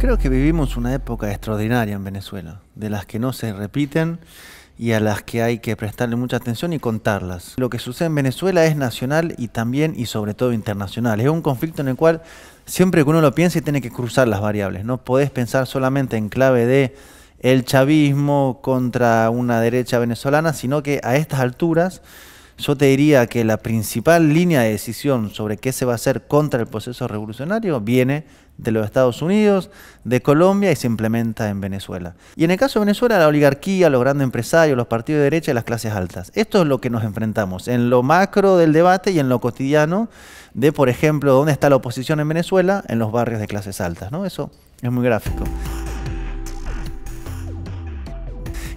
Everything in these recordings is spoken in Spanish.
Creo que vivimos una época extraordinaria en Venezuela, de las que no se repiten y a las que hay que prestarle mucha atención y contarlas. Lo que sucede en Venezuela es nacional y también y sobre todo internacional. Es un conflicto en el cual siempre que uno lo piensa tiene que cruzar las variables. No podés pensar solamente en clave de el chavismo contra una derecha venezolana, sino que a estas alturas yo te diría que la principal línea de decisión sobre qué se va a hacer contra el proceso revolucionario viene de los Estados Unidos, de Colombia y se implementa en Venezuela. Y en el caso de Venezuela, la oligarquía, los grandes empresarios, los partidos de derecha y las clases altas. Esto es lo que nos enfrentamos en lo macro del debate y en lo cotidiano de, por ejemplo, dónde está la oposición en Venezuela, en los barrios de clases altas. ¿no? Eso es muy gráfico.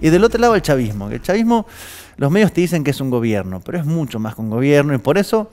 Y del otro lado el chavismo. El chavismo, los medios te dicen que es un gobierno, pero es mucho más que un gobierno y por eso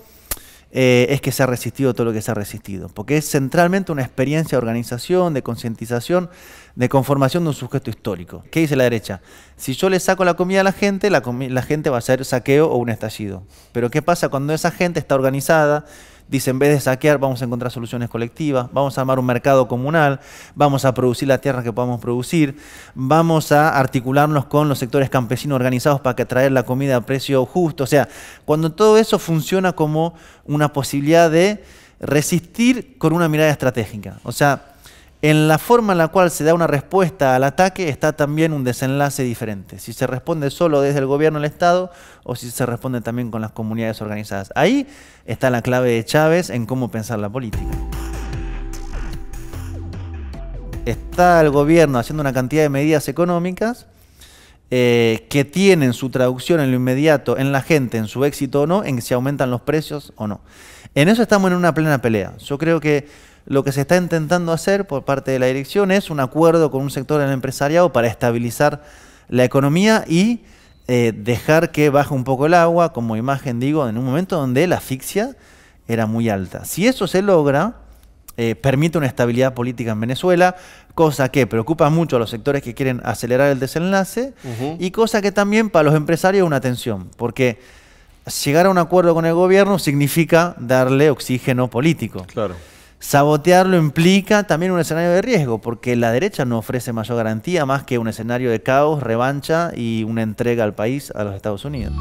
eh, es que se ha resistido todo lo que se ha resistido. Porque es centralmente una experiencia de organización, de concientización, de conformación de un sujeto histórico. ¿Qué dice la derecha? Si yo le saco la comida a la gente, la, la gente va a hacer saqueo o un estallido. Pero ¿qué pasa cuando esa gente está organizada, Dice, en vez de saquear, vamos a encontrar soluciones colectivas, vamos a armar un mercado comunal, vamos a producir la tierra que podamos producir, vamos a articularnos con los sectores campesinos organizados para que traer la comida a precio justo. O sea, cuando todo eso funciona como una posibilidad de resistir con una mirada estratégica. O sea, en la forma en la cual se da una respuesta al ataque está también un desenlace diferente. Si se responde solo desde el gobierno del Estado o si se responde también con las comunidades organizadas. Ahí está la clave de Chávez en cómo pensar la política. Está el gobierno haciendo una cantidad de medidas económicas eh, que tienen su traducción en lo inmediato en la gente, en su éxito o no, en si aumentan los precios o no. En eso estamos en una plena pelea. Yo creo que lo que se está intentando hacer por parte de la dirección es un acuerdo con un sector del empresariado para estabilizar la economía y eh, dejar que baje un poco el agua, como imagen digo, en un momento donde la asfixia era muy alta. Si eso se logra, eh, permite una estabilidad política en Venezuela, cosa que preocupa mucho a los sectores que quieren acelerar el desenlace y cosa que también para los empresarios es una tensión, porque llegar a un acuerdo con el gobierno significa darle oxígeno político. Claro. Sabotearlo implica también un escenario de riesgo, porque la derecha no ofrece mayor garantía más que un escenario de caos, revancha y una entrega al país, a los Estados Unidos.